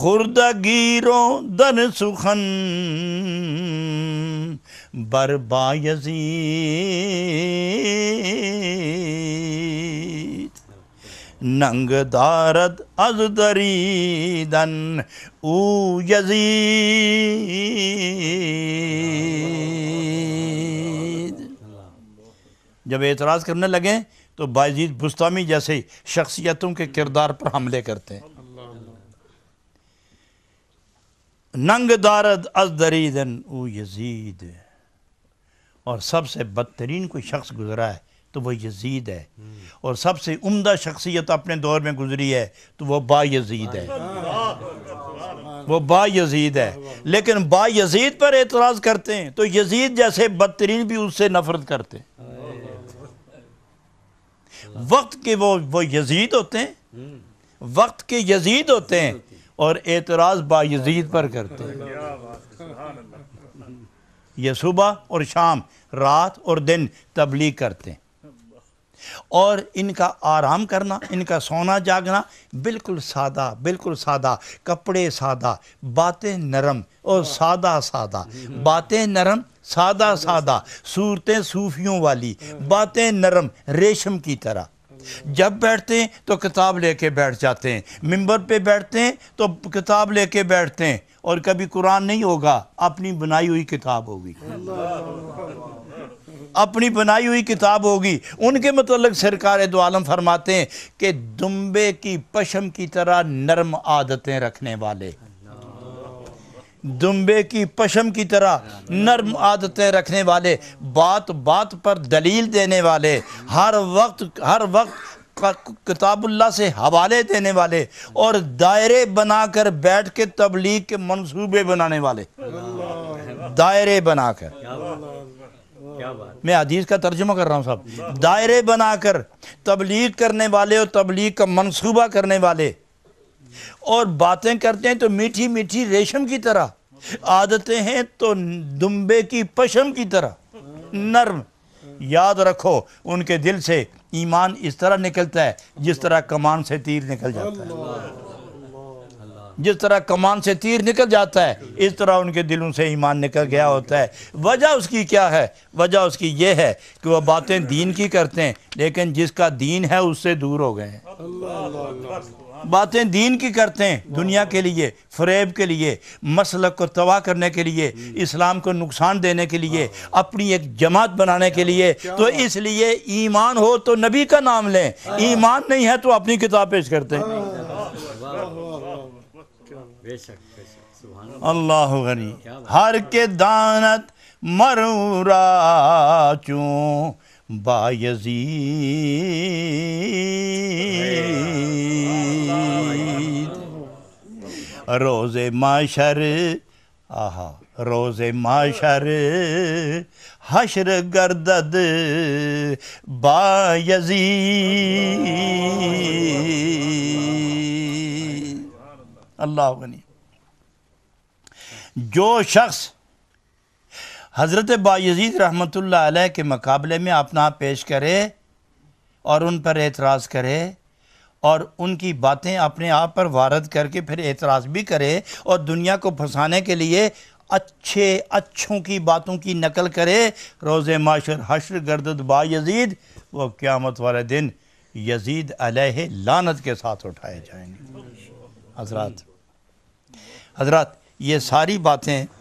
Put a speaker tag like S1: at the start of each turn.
S1: खुर्दा गीरो दन सुखन बरबायजी नंग दारद अज दन ऊ यजीद जब एतराज़ करने लगे तो बाजीद बुस्तामी जैसे शख्सियतों के किरदार पर हमले करते हैं नंग दारद अज दरीदन ओ यजीद और सबसे बदतरीन कोई शख्स गुजरा है तो वह यजीद है हम्म। और सबसे उमदा शख्सियत अपने दौर में गुजरी है तो वह बा यजीद है वो बा यजीद है लेकिन बा यजीद पर एतराज़ करते हैं तो यजीद जैसे बदतरीन भी उससे नफरत करते हैं हाँ। वक्त के वो वो यजीद होते हैं हम्म। वक्त के यजीद होते हैं और एतराज़ बायजीद पर करते हैं यह सुबह और शाम रात और दिन तबलीग करते हैं और इनका आराम करना इनका सोना जागना बिल्कुल सादा बिल्कुल सादा कपड़े सादा बातें नरम और सादा सादा बातें नरम सादा सादा सूरतें सूफियों वाली बातें नरम रेशम की तरह जब बैठते हैं तो किताब लेके बैठ जाते हैं मंबर पे बैठते हैं तो किताब लेके बैठते हैं और कभी कुरान नहीं होगा अपनी बनाई हुई किताब होगी अपनी बनाई हुई किताब होगी उनके मतलब सरकार दो आलम फरमाते हैं कि दुम्बे की पशम की तरह नरम आदतें रखने वाले दुम्बे की पशम की तरह नर्म आदतें रखने वाले बात बात पर दलील देने वाले हर वक्त हर वक्त किताबुल्ला से हवाले देने वाले और दायरे बनाकर बैठ के तबलीग के मंसूबे बनाने वाले दायरे बनाकर मैं हदीस का तर्जुमा कर रहा हूँ साहब दायरे बनाकर तबलीग करने वाले और तबलीग का मनसूबा करने वाले और बातें करते हैं तो मीठी मीठी रेशम की तरह आदतें हैं तो दुम्बे की पशम की तरह नर्म याद रखो उनके दिल से ईमान इस तरह निकलता है जिस तरह कमान से तीर निकल जाता है जिस तरह कमान से तीर निकल जाता है इस तरह उनके दिलों से ईमान निकल गया होता है वजह उसकी क्या है वजह उसकी ये है कि वह बातें दीन की करते हैं लेकिन जिसका दीन है उससे दूर हो गए हैं बातें दीन की करते हैं दुनिया के लिए फरेब के लिए मसलक को तबाह करने के लिए इस्लाम को नुकसान देने के लिए अपनी एक जमात बनाने के लिए तो इसलिए ईमान हो तो नबी का नाम लें ईमान नहीं है तो अपनी किताब पेश करते हैं अल्लाह गनी हर के दानत मरूरा चूँ बायजी रोज़े माशर आहा रोज़े माशर हशर गर्दद बायजी अल्लाह गनी जो शख्स हज़रत बायजीद रहमत के मुकाबले में अपना पेश करे और उन पर एतराज़ करे और उनकी बातें अपने आप पर वारद करके फिर एतराज़ भी करे और दुनिया को फंसाने के लिए अच्छे अच्छों की बातों की नकल करे रोज़ माशर हशर गर्दत बा यजीद वह क़्यामत वाले दिन यजीद अलह लानत के साथ उठाए जाएंगे हजरात हजरात ये सारी बातें